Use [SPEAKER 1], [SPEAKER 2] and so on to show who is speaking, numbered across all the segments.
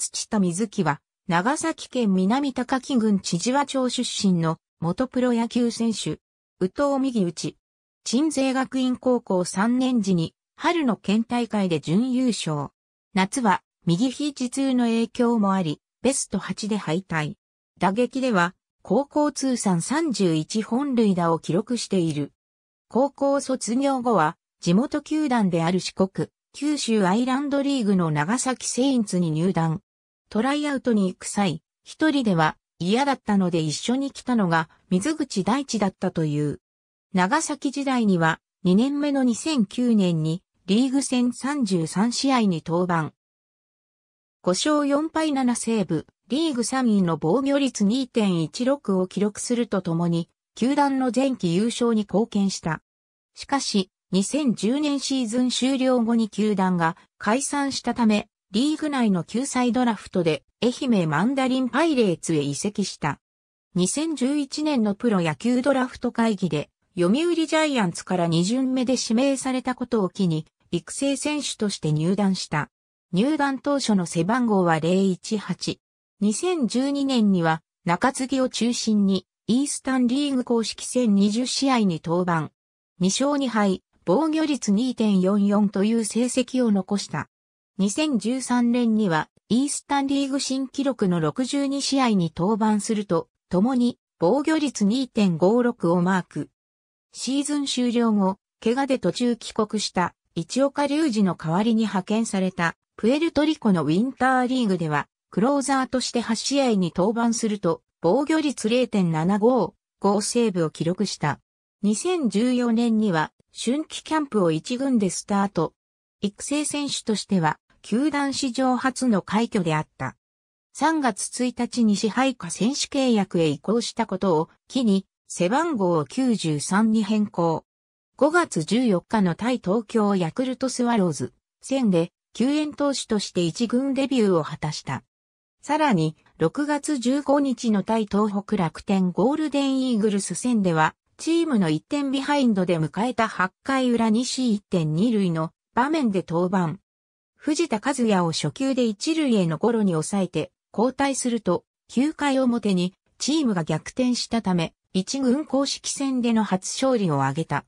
[SPEAKER 1] 土田水木は、長崎県南高木郡千々和町出身の元プロ野球選手、宇藤右内。鎮西学院高校3年時に、春の県大会で準優勝。夏は、右肘痛の影響もあり、ベスト8で敗退。打撃では、高校通算31本塁打を記録している。高校卒業後は、地元球団である四国、九州アイランドリーグの長崎セインツに入団。トライアウトに行く際、一人では嫌だったので一緒に来たのが水口大地だったという。長崎時代には2年目の2009年にリーグ戦33試合に登板。5勝4敗7セーブ、リーグ3位の防御率2.16を記録するとともに、球団の前期優勝に貢献した。しかし、2010年シーズン終了後に球団が解散したため、リーグ内の救済ドラフトで愛媛マンダリンパイレーツへ移籍した。2011年のプロ野球ドラフト会議で読売ジャイアンツから2巡目で指名されたことを機に育成選手として入団した。入団当初の背番号は018。2012年には中継ぎを中心にイースタンリーグ公式戦20試合に登板。2勝2敗、防御率2.44という成績を残した。2013年にはイースタンリーグ新記録の62試合に登板すると、共に防御率2.56をマーク。シーズン終了後、怪我で途中帰国した一岡隆二の代わりに派遣されたプエルトリコのウィンターリーグでは、クローザーとして8試合に登板すると、防御率0.75、5セーブを記録した。2014年には、春季キャンプを1軍でスタート。育成選手としては、球団史上初の快挙であった。3月1日に支配下選手契約へ移行したことを機に背番号を93に変更。5月14日の対東京ヤクルトスワローズ戦で救援投手として一軍デビューを果たした。さらに6月15日の対東北楽天ゴールデンイーグルス戦ではチームの1点ビハインドで迎えた8回裏西1.2塁の場面で登板。藤田和也を初球で一塁へのゴロに抑えて交代すると、9回表にチームが逆転したため、一軍公式戦での初勝利を挙げた。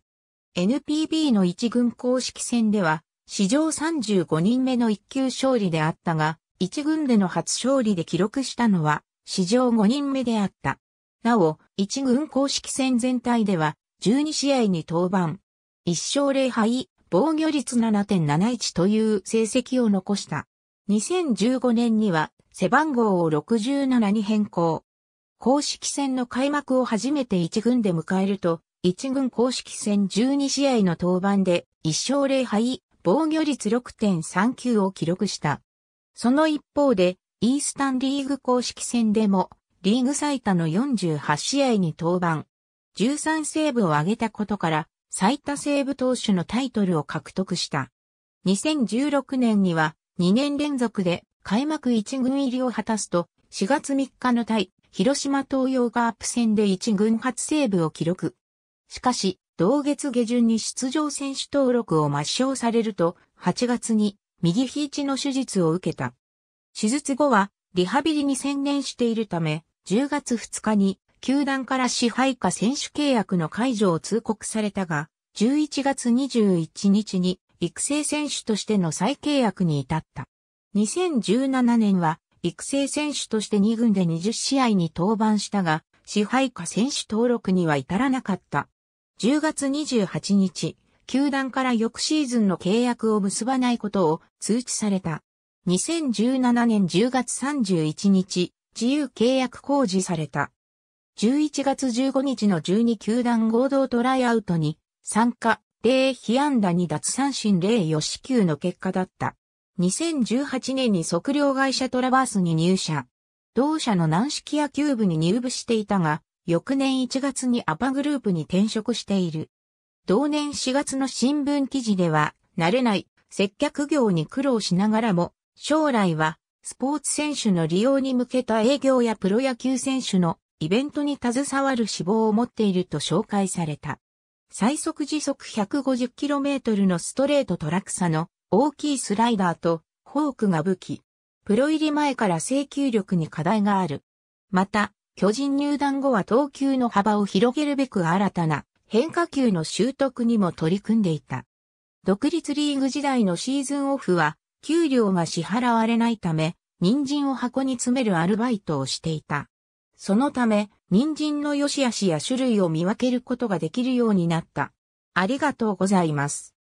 [SPEAKER 1] NPB の一軍公式戦では、史上35人目の一級勝利であったが、一軍での初勝利で記録したのは、史上5人目であった。なお、一軍公式戦全体では、12試合に登板。1勝0敗、防御率7.71という成績を残した。2015年には背番号を67に変更。公式戦の開幕を初めて1軍で迎えると、1軍公式戦12試合の登板で1勝0敗、防御率6.39を記録した。その一方で、イースタンリーグ公式戦でも、リーグ最多の48試合に登板。13セーブを挙げたことから、最多セーブ投手のタイトルを獲得した。2016年には2年連続で開幕1軍入りを果たすと、4月3日の対広島東洋カープ戦で1軍初セーブを記録。しかし、同月下旬に出場選手登録を抹消されると、8月に右肘の手術を受けた。手術後はリハビリに専念しているため、10月2日に球団から支配下選手契約の解除を通告されたが、11月21日に育成選手としての再契約に至った。2017年は育成選手として2軍で20試合に登板したが、支配下選手登録には至らなかった。10月28日、球団から翌シーズンの契約を結ばないことを通知された。2017年10月31日、自由契約公示された。11月15日の12球団合同トライアウトに参加、0被安打2奪三振0四死球の結果だった。2018年に測量会社トラバースに入社。同社の軟式野球部に入部していたが、翌年1月にアパグループに転職している。同年4月の新聞記事では、慣れない接客業に苦労しながらも、将来はスポーツ選手の利用に向けた営業やプロ野球選手のイベントに携わる志望を持っていると紹介された。最速時速 150km のストレートトラクサの大きいスライダーとフォークが武器。プロ入り前から制球力に課題がある。また、巨人入団後は投球の幅を広げるべく新たな変化球の習得にも取り組んでいた。独立リーグ時代のシーズンオフは、給料が支払われないため、人参を箱に詰めるアルバイトをしていた。そのため、人参の良し悪しや種類を見分けることができるようになった。ありがとうございます。